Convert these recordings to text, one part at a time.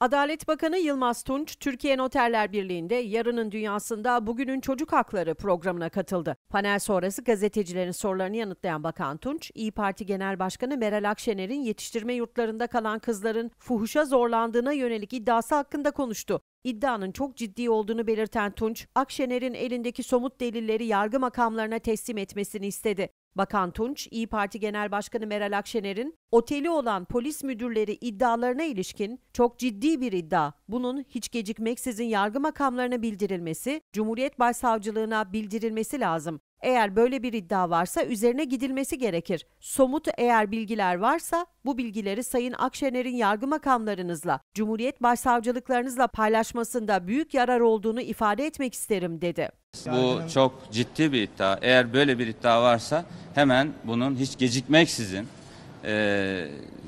Adalet Bakanı Yılmaz Tunç, Türkiye Noterler Birliği'nde Yarının Dünyası'nda Bugünün Çocuk Hakları programına katıldı. Panel sonrası gazetecilerin sorularını yanıtlayan Bakan Tunç, İyi Parti Genel Başkanı Meral Akşener'in yetiştirme yurtlarında kalan kızların fuhuşa zorlandığına yönelik iddiası hakkında konuştu. İddianın çok ciddi olduğunu belirten Tunç, Akşener'in elindeki somut delilleri yargı makamlarına teslim etmesini istedi. Bakan Tunç, İyi Parti Genel Başkanı Meral Akşener'in oteli olan polis müdürleri iddialarına ilişkin çok ciddi bir iddia. Bunun hiç gecikmeksizin yargı makamlarına bildirilmesi, Cumhuriyet Başsavcılığına bildirilmesi lazım eğer böyle bir iddia varsa üzerine gidilmesi gerekir. Somut eğer bilgiler varsa bu bilgileri Sayın Akşener'in yargı makamlarınızla, Cumhuriyet başsavcılıklarınızla paylaşmasında büyük yarar olduğunu ifade etmek isterim dedi. Bu çok ciddi bir iddia. Eğer böyle bir iddia varsa hemen bunun hiç gecikmeksizin e,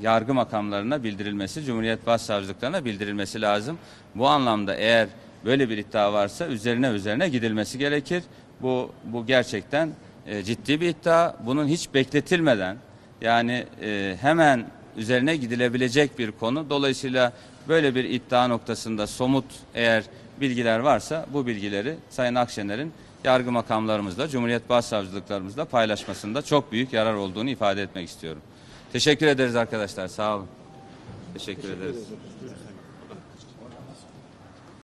yargı makamlarına bildirilmesi, Cumhuriyet Başsavcılıklarına bildirilmesi lazım. Bu anlamda eğer böyle bir iddia varsa üzerine üzerine gidilmesi gerekir. Bu, bu gerçekten e, ciddi bir iddia. Bunun hiç bekletilmeden yani e, hemen üzerine gidilebilecek bir konu. Dolayısıyla böyle bir iddia noktasında somut eğer bilgiler varsa bu bilgileri Sayın Akşener'in yargı makamlarımızla, Cumhuriyet Başsavcılıklarımızla paylaşmasında çok büyük yarar olduğunu ifade etmek istiyorum. Teşekkür ederiz arkadaşlar. Sağ olun. Teşekkür, Teşekkür ederiz. ederiz.